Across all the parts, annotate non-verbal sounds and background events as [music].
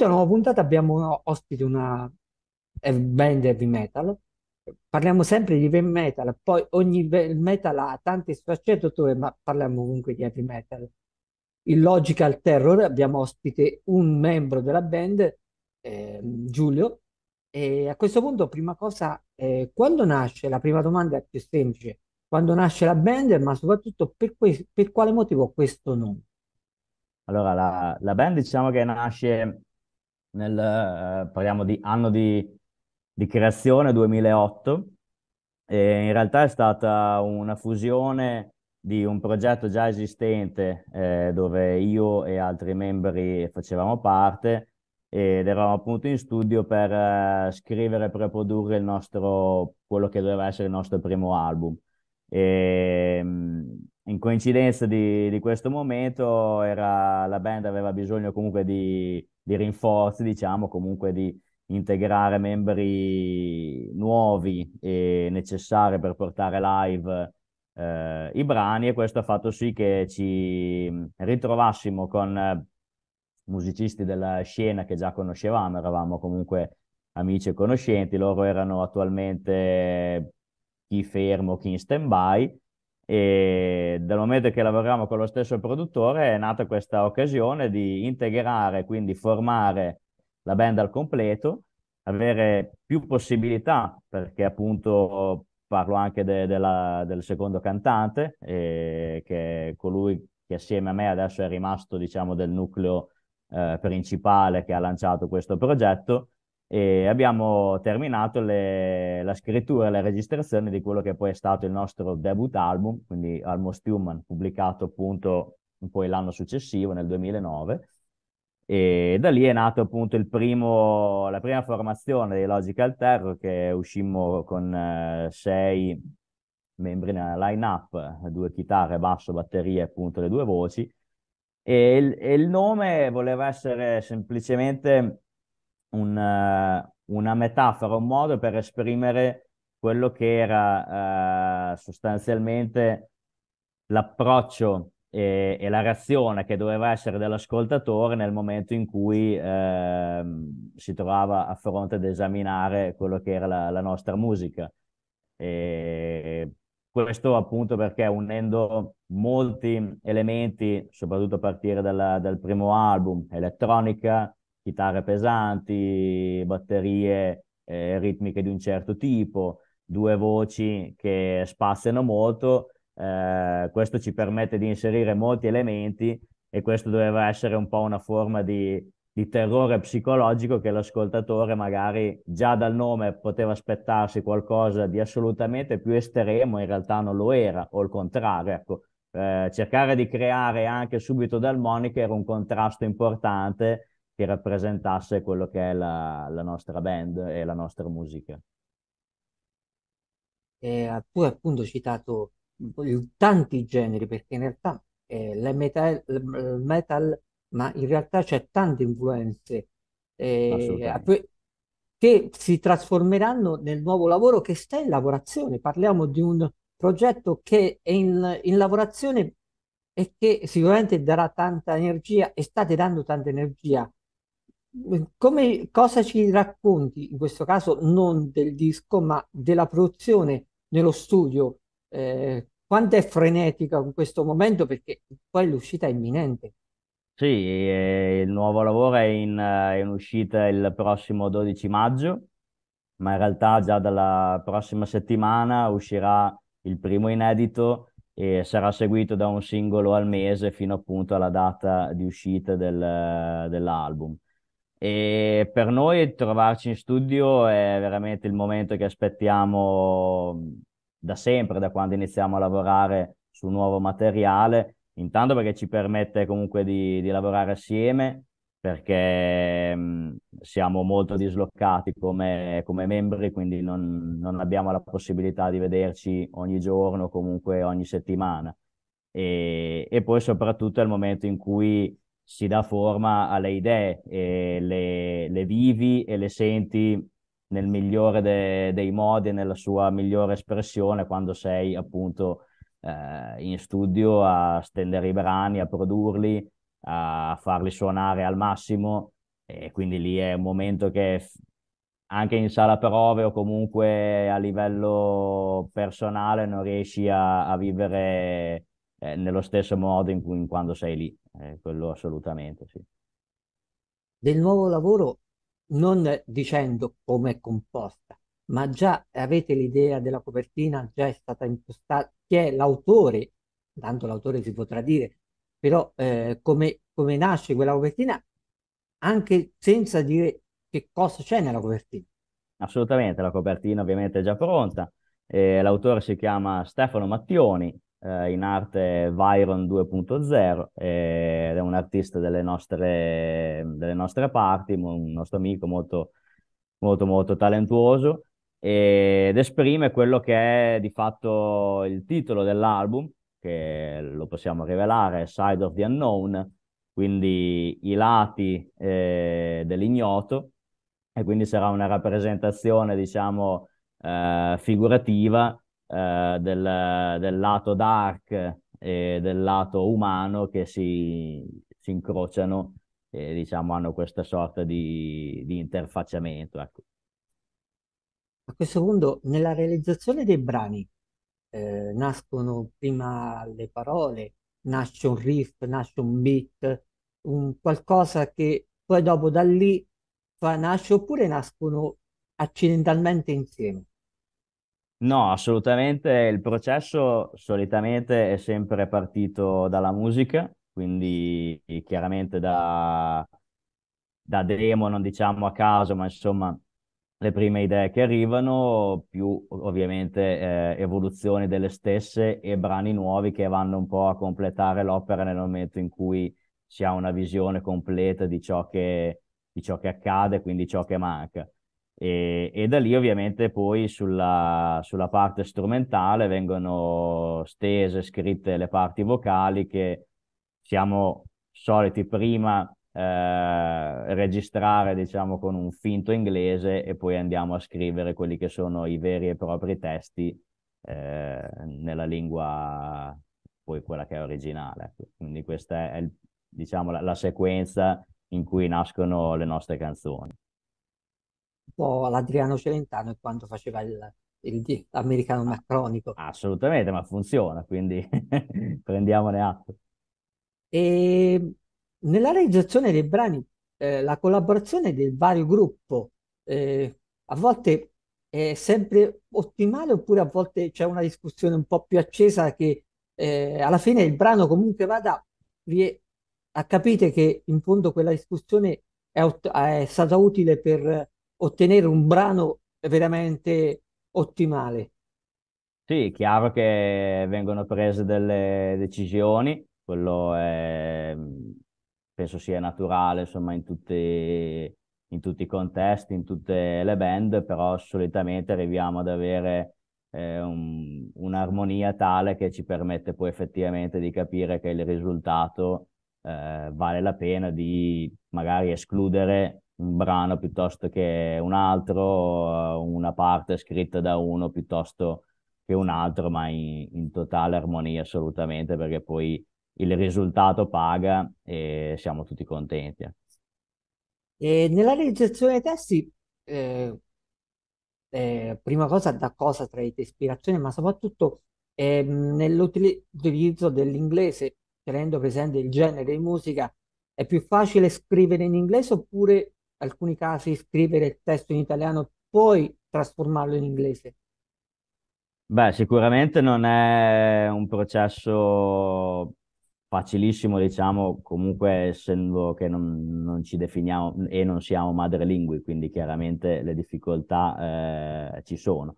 benvenuti a una nuova puntata. Abbiamo ospite una band heavy metal. Parliamo sempre di heavy metal, poi ogni metal ha tante sfaccettature, ma parliamo comunque di heavy metal. Il Logical Terror, abbiamo ospite un membro della band, eh, Giulio. E a questo punto, prima cosa, eh, quando nasce? La prima domanda è più semplice. Quando nasce la band, ma soprattutto per, que- per quale motivo questo nome? Allora, la, la, band diciamo che nasce nel, eh, parliamo di anno di, di creazione 2008 e in realtà è stata una fusione di un progetto già esistente eh, dove io e altri membri facevamo parte ed eravamo appunto in studio per eh, scrivere e preprodurre il nostro, quello che doveva essere il nostro primo album. E, ehm, in coincidenza di, di questo momento era, la band aveva bisogno comunque di, di rinforzi, diciamo, comunque di integrare membri nuovi e necessari per portare live eh, i brani e questo ha fatto sì che ci mm, ritrovassimo con eh, musicisti della scena che già conoscevamo, eravamo comunque amici e conoscenti, loro erano attualmente chi fermo, chi in stand-by e dal momento che lavoriamo con lo stesso produttore è nata questa occasione di integrare, quindi formare la band al completo, avere più possibilità, perché appunto parlo anche de- della, del secondo cantante, eh, che è colui che assieme a me adesso è rimasto diciamo del nucleo eh, principale che ha lanciato questo progetto, e abbiamo terminato le, la scrittura e la registrazione di quello che poi è stato il nostro debut album, quindi Almost Human, pubblicato appunto poi l'anno successivo, nel 2009, e da lì è nato appunto primo, la prima formazione dei Logical Terror che uscimmo con eh, sei membri nella line-up, due chitarre, basso, batteria e appunto le due voci, e il, e il nome voleva essere semplicemente un, eh, una metafora, un modo per esprimere quello che era eh, sostanzialmente l'approccio e, e, la reazione che doveva essere dell'ascoltatore nel momento in cui eh, si trovava a fronte ad esaminare quello che era la, la nostra musica. E questo appunto perché unendo molti elementi, soprattutto a partire dalla, dal primo album, elettronica, chitarre pesanti, batterie eh, ritmiche di un certo tipo, due voci che spaziano molto. Eh, questo ci permette di inserire molti elementi e questo doveva essere un po' una forma di, di terrore psicologico che l'ascoltatore magari già dal nome poteva aspettarsi qualcosa di assolutamente più estremo, in realtà non lo era, o il contrario, ecco. Eh, cercare di creare anche subito dal Monica era un contrasto importante che rappresentasse quello che è la, la nostra band e la nostra musica. Eh, tu hai appunto citato tanti generi perché in realtà eh, la metal, il metal, ma in realtà c'è tante influenze eh, che si trasformeranno nel nuovo lavoro che sta in lavorazione. Parliamo di un progetto che è in, in lavorazione e che sicuramente darà tanta energia e state dando tanta energia come, cosa ci racconti, in questo caso non del disco, ma della produzione nello studio? Eh, quanto è frenetica in questo momento? Perché poi l'uscita è imminente. Sì, eh, il nuovo lavoro è in, eh, è in uscita il prossimo 12 maggio, ma in realtà già dalla prossima settimana uscirà il primo inedito e sarà seguito da un singolo al mese fino appunto alla data di uscita del, dell'album. E per noi trovarci in studio è veramente il momento che aspettiamo da sempre, da quando iniziamo a lavorare su nuovo materiale, intanto perché ci permette comunque di, di lavorare assieme, perché siamo molto dislocati come, come membri, quindi non, non, abbiamo la possibilità di vederci ogni giorno, comunque ogni settimana. E, e poi soprattutto è il momento in cui si dà forma alle idee, le, le, vivi e le senti nel migliore de, dei modi, nella sua migliore espressione quando sei appunto eh, in studio a stendere i brani, a produrli, a farli suonare al massimo e quindi lì è un momento che anche in sala prove o comunque a livello personale non riesci a, a vivere eh, nello stesso modo in cui in quando sei lì eh, quello assolutamente sì. Del nuovo lavoro, non dicendo come è composta, ma già avete l'idea della copertina, già è stata impostata, chi è l'autore, tanto l'autore si potrà dire, però eh, come, come nasce quella copertina, anche senza dire che cosa c'è nella copertina. Assolutamente, la copertina ovviamente è già pronta, eh, l'autore si chiama Stefano Mattioni, eh, in arte Viron 2.0 eh, ed è un artista delle nostre, delle nostre parti, un nostro amico molto, molto, molto talentuoso ed esprime quello che è di fatto il titolo dell'album, che lo possiamo rivelare, Side of the Unknown, quindi i lati eh, dell'ignoto, e quindi sarà una rappresentazione, diciamo, eh, figurativa eh, del, del, lato dark e del lato umano che si, si incrociano e diciamo hanno questa sorta di, di interfacciamento. Ecco. A questo punto, nella realizzazione dei brani, eh, nascono prima le parole, nasce un riff, nasce un beat, un qualcosa che poi dopo da lì fa nasce oppure nascono accidentalmente insieme. No, assolutamente. Il processo solitamente è sempre partito dalla musica, quindi chiaramente da, da demo, non diciamo a caso, ma insomma le prime idee che arrivano, più ovviamente eh, evoluzioni delle stesse e brani nuovi che vanno un po' a completare l'opera nel momento in cui si ha una visione completa di ciò che, di ciò che accade, quindi ciò che manca. E, e, da lì ovviamente poi sulla, sulla, parte strumentale vengono stese, scritte le parti vocali che siamo soliti prima eh, registrare diciamo con un finto inglese e poi andiamo a scrivere quelli che sono i veri e propri testi eh, nella lingua poi quella che è originale. Ecco. Quindi questa è, il, diciamo la, la sequenza in cui nascono le nostre canzoni po' all'Adriano Celentano quando faceva il, il, l'americano ah, macronico. Assolutamente, ma funziona, quindi [laughs] prendiamone atto. E ehm, nella realizzazione dei brani, eh, la collaborazione del vario gruppo, eh, a volte è sempre ottimale oppure a volte c'è una discussione un po' più accesa che eh, alla fine il brano comunque vada, vi capite che in fondo quella discussione è, è stata utile per ottenere un brano veramente ottimale. Sì, chiaro che vengono prese delle decisioni, quello è, mm, penso sia naturale insomma in tutti, in tutti, i contesti, in tutte le band, però solitamente arriviamo ad avere eh, un, un'armonia tale che ci permette poi effettivamente di capire che il risultato eh, vale la pena di magari escludere un brano piuttosto che un altro, una parte scritta da uno piuttosto che un altro, ma in, in totale armonia assolutamente, perché poi il risultato paga e siamo tutti contenti. E nella realizzazione dei testi, eh, eh, prima cosa da cosa traete ispirazione, ma soprattutto eh, nell'utilizzo dell'inglese, tenendo presente il genere di musica, è più facile scrivere in inglese oppure alcuni casi scrivere il testo in italiano, poi trasformarlo in inglese? Beh, sicuramente non è un processo facilissimo, diciamo, comunque essendo che non, non ci definiamo e non siamo madrelingui, quindi chiaramente le difficoltà eh, ci sono.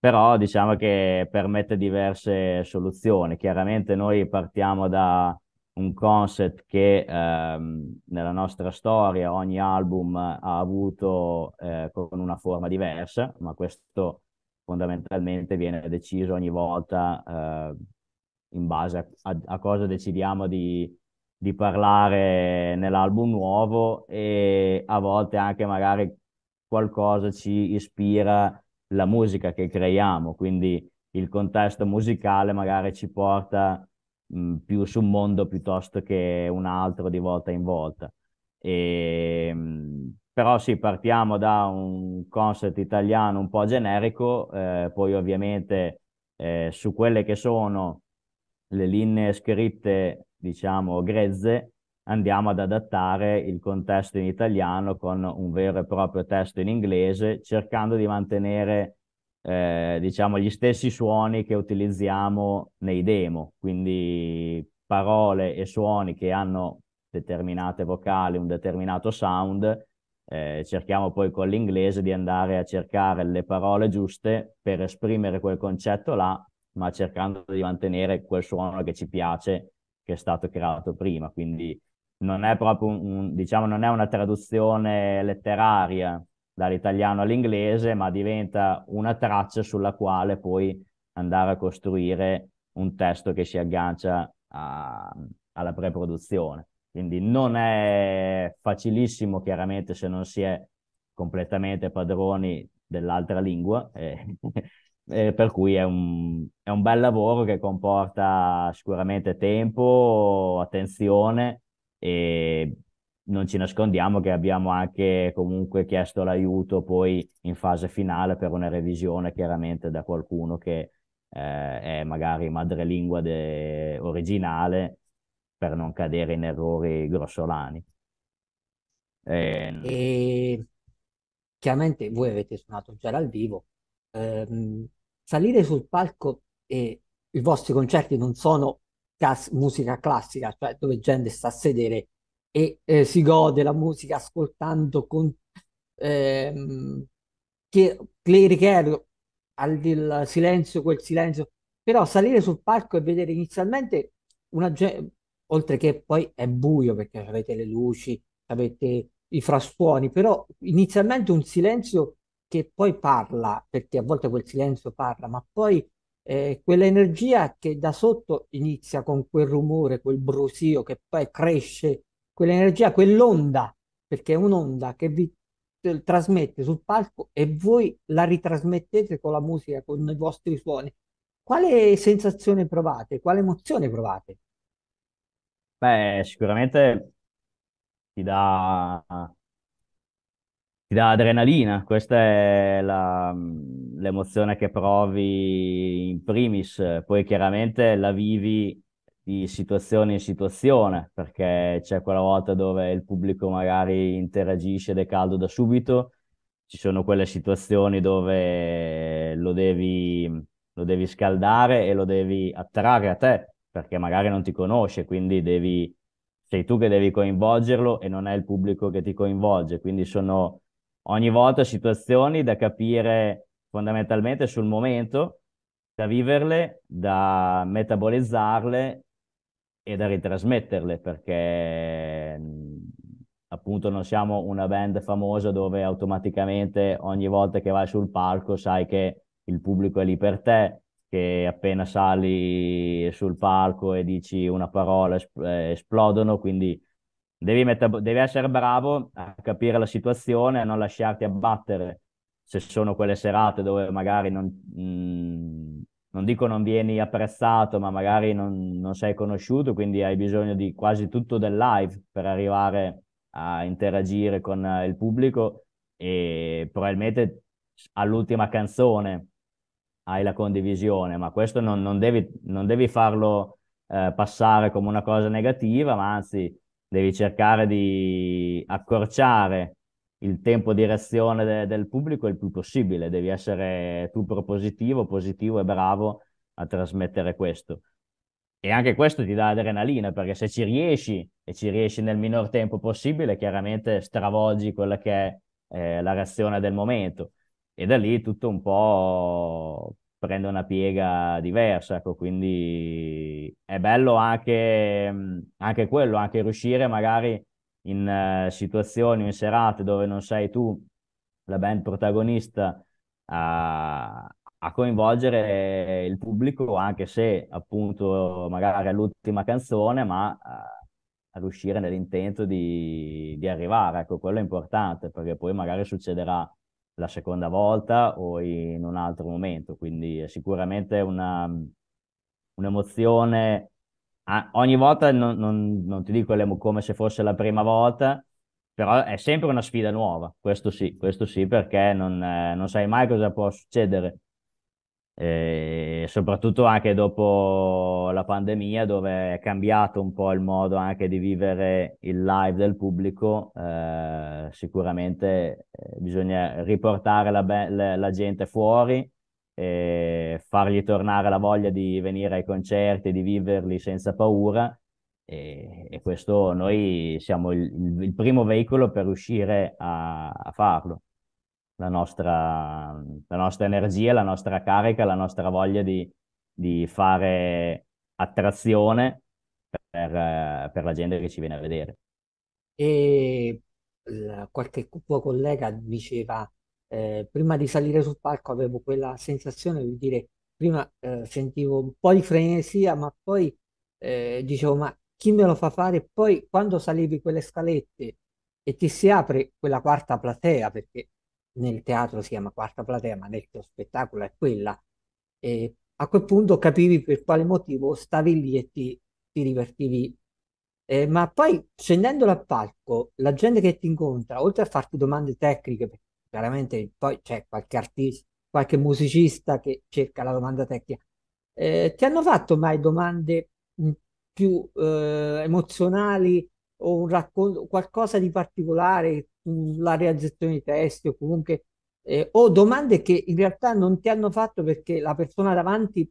Però diciamo che permette diverse soluzioni. Chiaramente noi partiamo da, un concept che ehm, nella nostra storia ogni album ha avuto eh, con una forma diversa, ma questo fondamentalmente viene deciso ogni volta eh, in base a, a, cosa decidiamo di, di parlare nell'album nuovo e a volte anche magari qualcosa ci ispira la musica che creiamo, quindi il contesto musicale magari ci porta a Mm, più su un mondo piuttosto che un altro di volta in volta. E, ehm, però sì, partiamo da un concept italiano un po' generico, eh, poi ovviamente eh, su quelle che sono le linee scritte, diciamo, grezze, andiamo ad adattare il contesto in italiano con un vero e proprio testo in inglese, cercando di mantenere eh, diciamo gli stessi suoni che utilizziamo nei demo, quindi parole e suoni che hanno determinate vocali, un determinato sound, eh, cerchiamo poi con l'inglese di andare a cercare le parole giuste per esprimere quel concetto là, ma cercando di mantenere quel suono che ci piace, che è stato creato prima. Quindi non è proprio un, diciamo, non è una traduzione letteraria dall'italiano all'inglese, ma diventa una traccia sulla quale poi andare a costruire un testo che si aggancia a, alla preproduzione. Quindi non è facilissimo, chiaramente, se non si è completamente padroni dell'altra lingua, eh, [laughs] eh, per cui è un, è un bel lavoro che comporta sicuramente tempo, attenzione e non ci nascondiamo che abbiamo anche comunque chiesto l'aiuto poi in fase finale per una revisione chiaramente da qualcuno che eh, è magari madrelingua de- originale per non cadere in errori grossolani. E... Ehm, e... chiaramente voi avete suonato già dal vivo. Ehm, salire sul palco e i vostri concerti non sono cas- musica classica, cioè dove gente sta a sedere e eh, si gode la musica ascoltando con ehm, che clerichero al del silenzio, quel silenzio, però salire sul palco e vedere inizialmente una gente, oltre che poi è buio perché avete le luci, avete i frastuoni, però inizialmente un silenzio che poi parla, perché a volte quel silenzio parla, ma poi eh, quell'energia che da sotto inizia con quel rumore, quel brusio che poi cresce quell'energia, quell'onda, perché è un'onda che vi eh, trasmette sul palco e voi la ritrasmettete con la musica, con i vostri suoni. Quale sensazione provate? Quale emozione provate? Beh, sicuramente ti dà, ti dà adrenalina, questa è la, l'emozione che provi in primis, poi chiaramente la vivi di situazione in situazione, perché c'è quella volta dove il pubblico magari interagisce ed è caldo da subito, ci sono quelle situazioni dove lo devi, lo devi scaldare e lo devi attrarre a te, perché magari non ti conosce, quindi devi, sei tu che devi coinvolgerlo e non è il pubblico che ti coinvolge, quindi sono ogni volta situazioni da capire fondamentalmente sul momento, da viverle, da metabolizzarle e da ritrasmetterle perché mm, appunto non siamo una band famosa dove automaticamente ogni volta che vai sul palco sai che il pubblico è lì per te, che appena sali sul palco e dici una parola eh, esplodono, quindi devi, metab- devi essere bravo a capire la situazione, a non lasciarti abbattere se sono quelle serate dove magari non, mh, mm, non dico non vieni apprezzato, ma magari non, non sei conosciuto, quindi hai bisogno di quasi tutto del live per arrivare a interagire con eh, il pubblico e probabilmente all'ultima canzone hai la condivisione, ma questo non, non, devi, non devi, farlo eh, passare come una cosa negativa, ma anzi devi cercare di accorciare il tempo di reazione de- del pubblico il più possibile, devi essere tu propositivo, positivo e bravo a trasmettere questo. E anche questo ti dà adrenalina, perché se ci riesci e ci riesci nel minor tempo possibile, chiaramente stravolgi quella che è eh, la reazione del momento. E da lì tutto un po' prende una piega diversa, ecco, quindi è bello anche, anche quello, anche riuscire magari in uh, situazioni o in serate dove non sei tu la band protagonista a, a coinvolgere il pubblico, anche se appunto magari è l'ultima canzone, ma eh, ad uscire nell'intento di, di, arrivare. Ecco, quello è importante perché poi magari succederà la seconda volta o in un altro momento, quindi è sicuramente una, un'emozione Ah, ogni volta non, non, non ti dico come se fosse la prima volta, però è sempre una sfida nuova, questo sì, questo sì perché non, eh, non sai mai cosa può succedere. E soprattutto anche dopo la pandemia dove è cambiato un po' il modo anche di vivere il live del pubblico, eh, sicuramente eh, bisogna riportare la, be- la gente fuori, fargli tornare la voglia di venire ai concerti, di viverli senza paura. E, e questo noi siamo il, il, primo veicolo per riuscire a, a farlo. La nostra, la nostra, energia, la nostra carica, la nostra voglia di, di fare attrazione per, per, la gente che ci viene a vedere. E qualche tuo collega diceva eh, prima di salire sul palco avevo quella sensazione di dire, prima eh, sentivo un po' di frenesia, ma poi eh, dicevo, ma chi me lo fa fare? E poi quando salivi quelle scalette e ti si apre quella quarta platea, perché nel teatro si chiama quarta platea, ma nel tuo spettacolo è quella, e a quel punto capivi per quale motivo stavi lì e ti, ti divertivi eh, ma poi scendendo dal palco, la gente che ti incontra, oltre a farti domande tecniche, perché chiaramente poi c'è qualche artista, qualche musicista che cerca la domanda tecnica. Eh, ti hanno fatto mai domande più eh, emozionali o un racconto, qualcosa di particolare sulla realizzazione di testi o comunque eh, o domande che in realtà non ti hanno fatto perché la persona davanti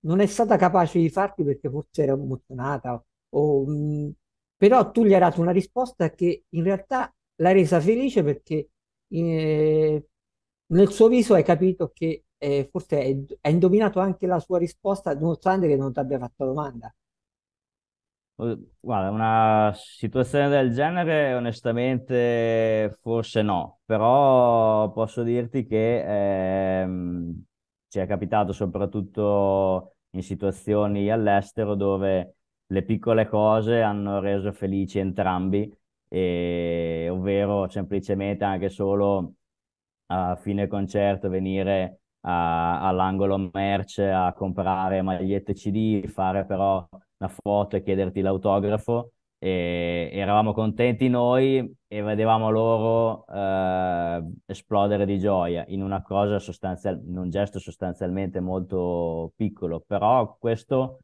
non è stata capace di farti perché forse era emozionata o, mh, però tu gli hai dato una risposta che in realtà l'ha resa felice perché eh, nel suo viso hai capito che eh, forse hai, indovinato anche la sua risposta, nonostante che non ti abbia fatto domanda. Eh, guarda, una situazione del genere, onestamente, forse no, però posso dirti che ehm, ci è capitato soprattutto in situazioni all'estero dove le piccole cose hanno reso felici entrambi e, ovvero semplicemente anche solo a fine concerto venire a, all'angolo merch a comprare magliette CD, fare però una foto e chiederti l'autografo. E eravamo contenti noi e vedevamo loro eh, esplodere di gioia in una cosa sostanziale, in un gesto sostanzialmente molto piccolo, però questo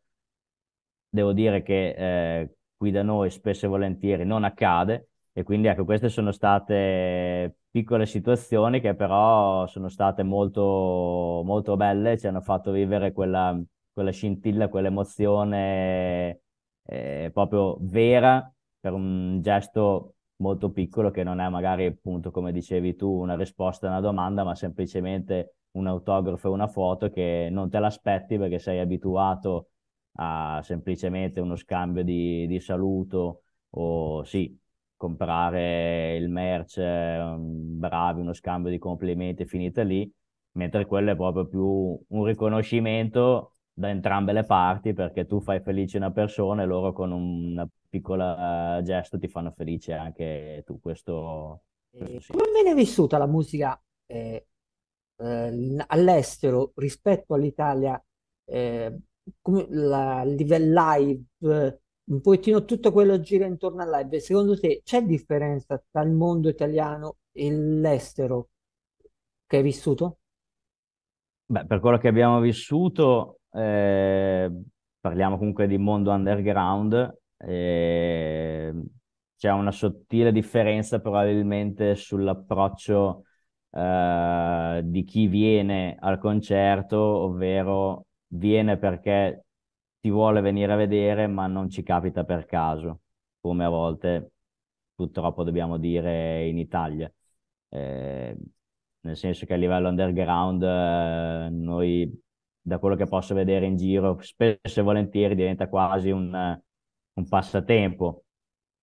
devo dire che eh, qui da noi spesso e volentieri non accade e quindi ecco queste sono state piccole situazioni che però sono state molto, molto belle, ci hanno fatto vivere quella, quella scintilla, quell'emozione eh, proprio vera per un gesto molto piccolo che non è magari appunto come dicevi tu una risposta a una domanda ma semplicemente un autografo e una foto che non te l'aspetti perché sei abituato a a semplicemente uno scambio di, di saluto o sì, comprare il merch, mm, bravi, uno scambio di complimenti finita lì, mentre quello è proprio più un riconoscimento da entrambe le parti perché tu fai felice una persona e loro con un piccolo eh, gesto ti fanno felice anche tu. Questo, questo sì. Come viene vissuta la musica eh, eh, all'estero rispetto all'Italia? Eh, come la, livello live, un pochettino tutto quello gira intorno al live, secondo te c'è differenza tra il mondo italiano e l'estero che hai vissuto? Beh, per quello che abbiamo vissuto, eh, parliamo comunque di mondo underground, eh, c'è una sottile differenza probabilmente sull'approccio eh, di chi viene al concerto, ovvero viene perché ti vuole venire a vedere, ma non ci capita per caso, come a volte purtroppo dobbiamo dire in Italia. Eh, nel senso che a livello underground eh, noi da quello che posso vedere in giro spesso e volentieri diventa quasi un, un, passatempo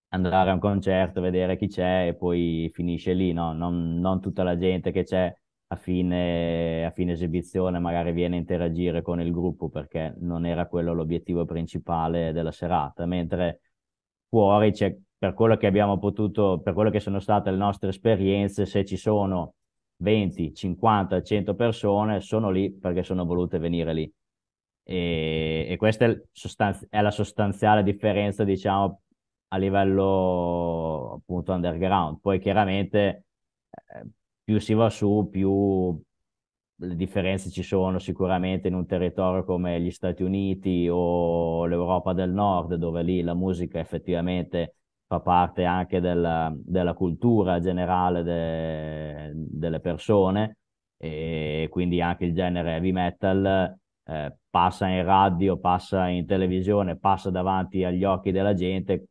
andare a un concerto vedere chi c'è e poi finisce lì no? non, non tutta la gente che c'è a fine, a fine esibizione magari viene a interagire con il gruppo perché non era quello l'obiettivo principale della serata, mentre fuori c'è, per quello che abbiamo potuto, per quello che sono state le nostre esperienze, se ci sono 20, 50, 100 persone, sono lì perché sono volute venire lì. E, e questa è, sostanzi- è la sostanziale differenza, diciamo, a livello appunto underground. Poi chiaramente eh, più si va su, più le differenze ci sono sicuramente in un territorio come gli Stati Uniti o l'Europa del Nord, dove lì la musica effettivamente fa parte anche della, della cultura generale de, delle persone e quindi anche il genere heavy metal eh, passa in radio, passa in televisione, passa davanti agli occhi della gente,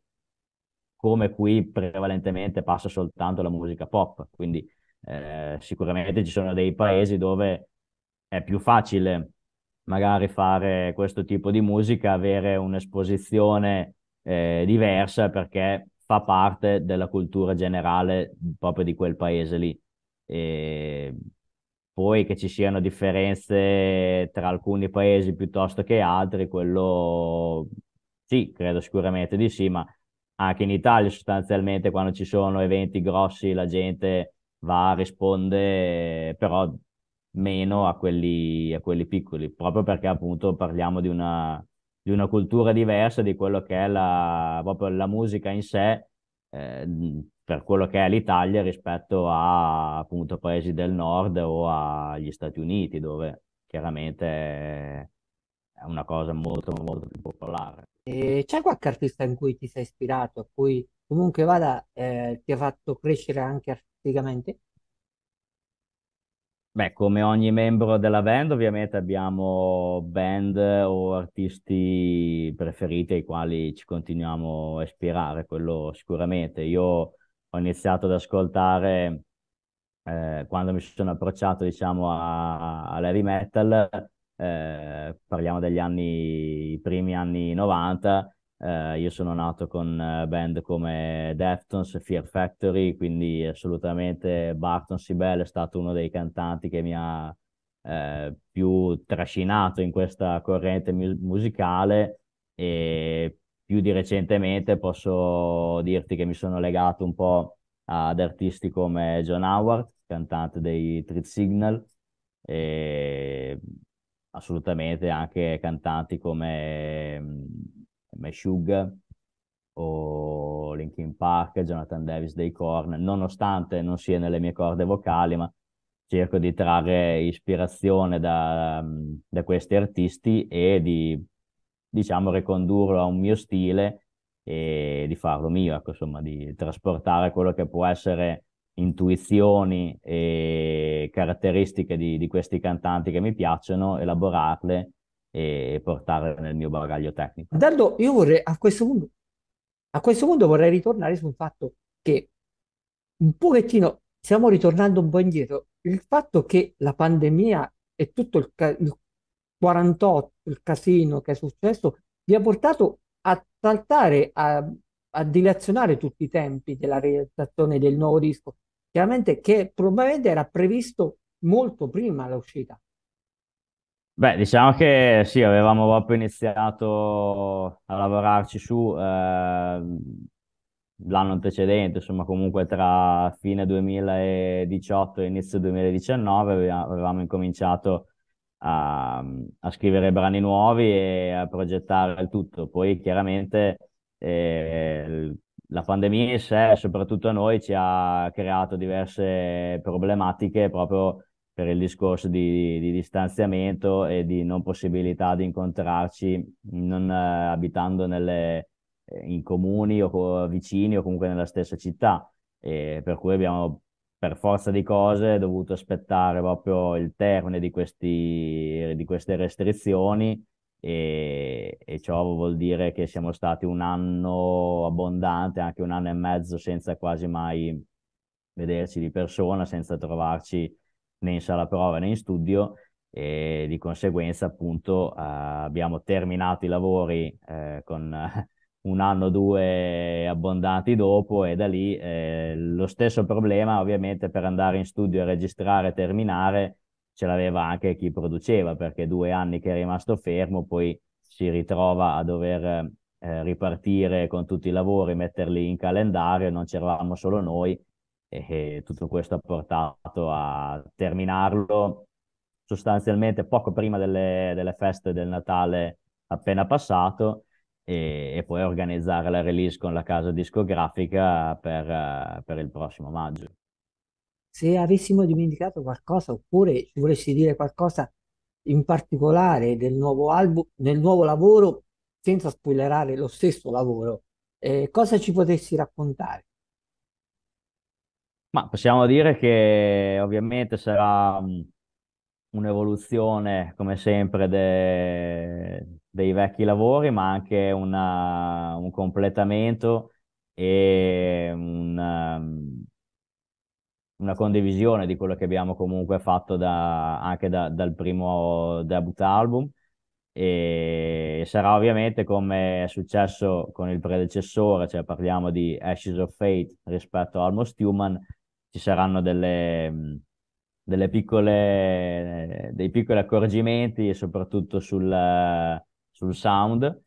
come qui prevalentemente passa soltanto la musica pop. Quindi eh, sicuramente ci sono dei paesi dove è più facile magari fare questo tipo di musica, avere un'esposizione eh, diversa perché fa parte della cultura generale proprio di quel paese lì. E poi che ci siano differenze tra alcuni paesi piuttosto che altri, quello sì, credo sicuramente di sì, ma anche in Italia sostanzialmente quando ci sono eventi grossi la gente va, risponde però meno a quelli, a quelli piccoli, proprio perché appunto parliamo di una, di una cultura diversa di quello che è la, proprio la musica in sé, eh, per quello che è l'Italia rispetto a appunto paesi del nord o agli Stati Uniti, dove chiaramente è una cosa molto, molto più popolare. E c'è qualche artista in cui ti sei ispirato, a cui comunque vada, eh, ti ha fatto crescere anche artisticamente? Beh, come ogni membro della band, ovviamente abbiamo band o artisti preferiti ai quali ci continuiamo a ispirare, quello sicuramente. Io ho iniziato ad ascoltare eh, quando mi sono approcciato, diciamo, all'heavy metal, eh, parliamo degli anni, i primi anni 90, Uh, io sono nato con eh, band come Deftones, Fear Factory, quindi assolutamente Barton Sibel è stato uno dei cantanti che mi ha eh, più trascinato in questa corrente mu- musicale e più di recentemente posso dirti che mi sono legato un po' ad artisti come John Howard, cantante dei Treat Signal, e assolutamente anche cantanti come mm, Meshuggah o Linkin Park, Jonathan Davis dei Korn, nonostante non sia nelle mie corde vocali, ma cerco di trarre ispirazione da, da questi artisti e di, diciamo, ricondurlo a un mio stile e di farlo mio, ecco, insomma, di trasportare quello che può essere intuizioni e caratteristiche di, di questi cantanti che mi piacciono, elaborarle e portare nel mio bagaglio tecnico. Dardo, io vorrei a questo punto, a questo punto vorrei ritornare sul fatto che un pochettino stiamo ritornando un po' indietro. Il fatto che la pandemia e tutto il, ca- il 48, il casino che è successo, vi ha portato a saltare, a, a dilazionare tutti i tempi della realizzazione del nuovo disco, chiaramente che probabilmente era previsto molto prima l'uscita. Beh, diciamo che sì, avevamo proprio iniziato a lavorarci su eh, l'anno antecedente, insomma, comunque tra fine 2018 e inizio 2019 avevamo, avevamo incominciato a, a, scrivere brani nuovi e a progettare il tutto. Poi chiaramente eh, la pandemia in sé, soprattutto a noi, ci ha creato diverse problematiche proprio per il discorso di, di, distanziamento e di non possibilità di incontrarci non eh, abitando nelle, eh, in comuni o co- vicini o comunque nella stessa città. E per cui abbiamo per forza di cose dovuto aspettare proprio il termine di, questi, di queste restrizioni e, e, ciò vuol dire che siamo stati un anno abbondante, anche un anno e mezzo senza quasi mai vederci di persona, senza trovarci né in sala prova né in studio e di conseguenza appunto eh, abbiamo terminato i lavori eh, con [laughs] un anno o due abbondanti dopo e da lì eh, lo stesso problema ovviamente per andare in studio e registrare e terminare ce l'aveva anche chi produceva perché due anni che è rimasto fermo poi si ritrova a dover eh, ripartire con tutti i lavori, metterli in calendario, non c'eravamo solo noi e, tutto questo ha portato a terminarlo sostanzialmente poco prima delle, delle feste del Natale appena passato e, e, poi organizzare la release con la casa discografica per, per il prossimo maggio. Se avessimo dimenticato qualcosa oppure ci volessi dire qualcosa in particolare del nuovo album, del nuovo lavoro, senza spoilerare lo stesso lavoro, eh, cosa ci potessi raccontare? Ma possiamo dire che ovviamente sarà un'evoluzione, come sempre, de... dei vecchi lavori, ma anche una... un completamento e una... una condivisione di quello che abbiamo comunque fatto da... anche da... dal primo debut album. E sarà ovviamente come è successo con il predecessore, cioè parliamo di Ashes of Fate rispetto a Almost Human, ci saranno delle, delle piccole, dei piccoli accorgimenti, soprattutto sul, sul sound.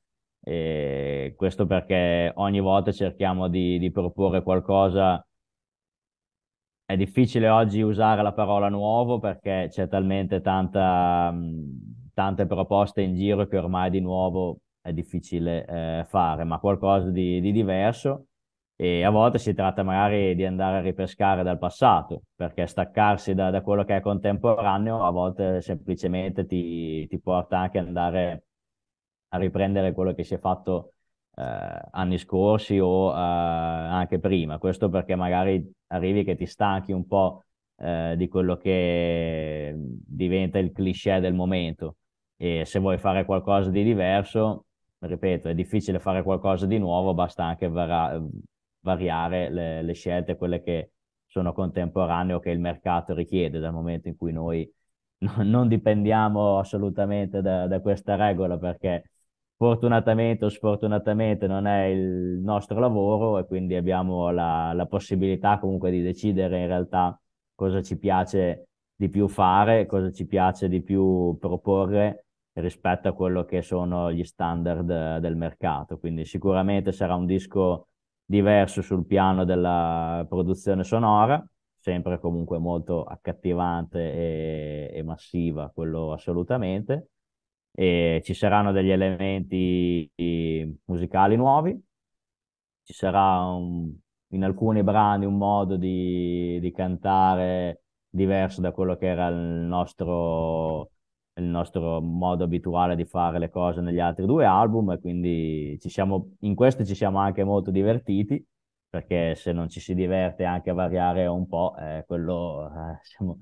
E questo perché ogni volta cerchiamo di, di, proporre qualcosa. È difficile oggi usare la parola nuovo perché c'è talmente tanta, tante proposte in giro che ormai di nuovo è difficile eh, fare, ma qualcosa di, di diverso e a volte si tratta magari di andare a ripescare dal passato, perché staccarsi da, da quello che è contemporaneo a volte semplicemente ti, ti, porta anche ad andare a riprendere quello che si è fatto eh, anni scorsi o eh, anche prima. Questo perché magari arrivi che ti stanchi un po' eh, di quello che diventa il cliché del momento e se vuoi fare qualcosa di diverso ripeto, è difficile fare qualcosa di nuovo, basta anche vera- variare le, le scelte, quelle che sono contemporanee o che il mercato richiede dal momento in cui noi [laughs] non dipendiamo assolutamente da, da questa regola perché fortunatamente o sfortunatamente non è il nostro lavoro e quindi abbiamo la, la, possibilità comunque di decidere in realtà cosa ci piace di più fare, cosa ci piace di più proporre rispetto a quello che sono gli standard eh, del mercato. Quindi sicuramente sarà un disco diverso sul piano della produzione sonora, sempre comunque molto accattivante e, e massiva, quello assolutamente. E ci saranno degli elementi musicali nuovi, ci sarà un, in alcuni brani un modo di, di cantare diverso da quello che era il nostro il nostro modo abituale di fare le cose negli altri due album e quindi siamo, in questo ci siamo anche molto divertiti perché se non ci si diverte anche a variare un po', eh, quello eh, siamo,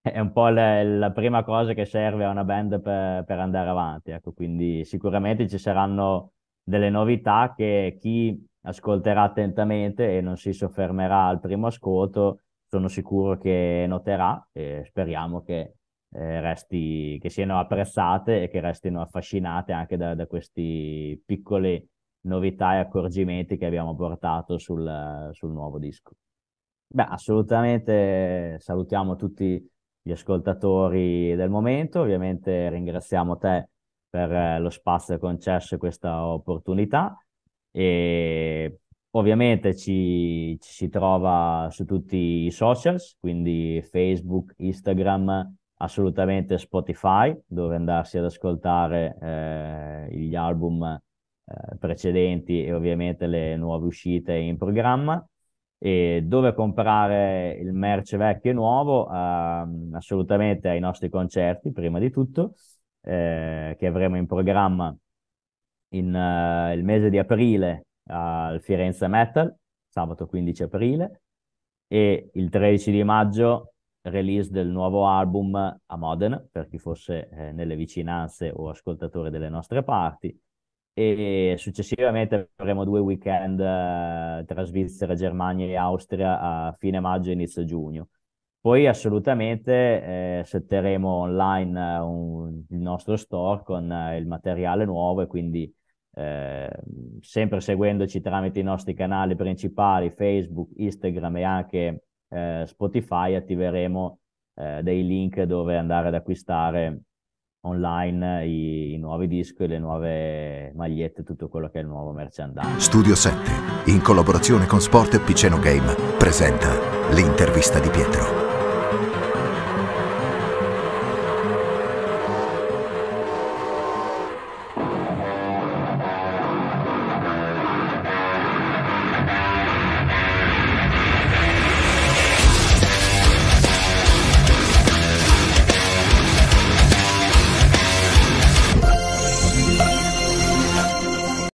è un po' la, la, prima cosa che serve a una band per, per andare avanti. Ecco. quindi sicuramente ci saranno delle novità che chi ascolterà attentamente e non si soffermerà al primo ascolto, sono sicuro che noterà e speriamo che eh, resti, che siano apprezzate e che restino affascinate anche da, da queste piccole novità e accorgimenti che abbiamo portato sul, sul nuovo disco. Beh, assolutamente salutiamo tutti gli ascoltatori del momento, ovviamente ringraziamo te per eh, lo spazio concesso e questa opportunità e ovviamente ci, ci, si trova su tutti i social, quindi Facebook, Instagram, assolutamente Spotify, dove andarsi ad ascoltare eh, gli album eh, precedenti e ovviamente le nuove uscite in programma. E dove comprare il merce vecchio e nuovo? Eh, assolutamente ai nostri concerti, prima di tutto, eh, che avremo in programma in, uh, il mese di aprile al Firenze Metal, sabato 15 aprile, e il 13 di maggio release del nuovo album a Modena, per chi fosse eh, nelle vicinanze o ascoltatore delle nostre parti. E successivamente avremo due weekend eh, tra Svizzera, Germania e Austria a fine maggio e inizio giugno. Poi assolutamente eh, setteremo online eh, un, il nostro store con eh, il materiale nuovo e quindi eh, sempre seguendoci tramite i nostri canali principali Facebook, Instagram e anche eh, Spotify attiveremo eh, dei link dove andare ad acquistare online i, i nuovi dischi, le nuove magliette, tutto quello che è il nuovo merchandising. Studio 7, in collaborazione con Sport e Piceno Game, presenta l'intervista di Pietro.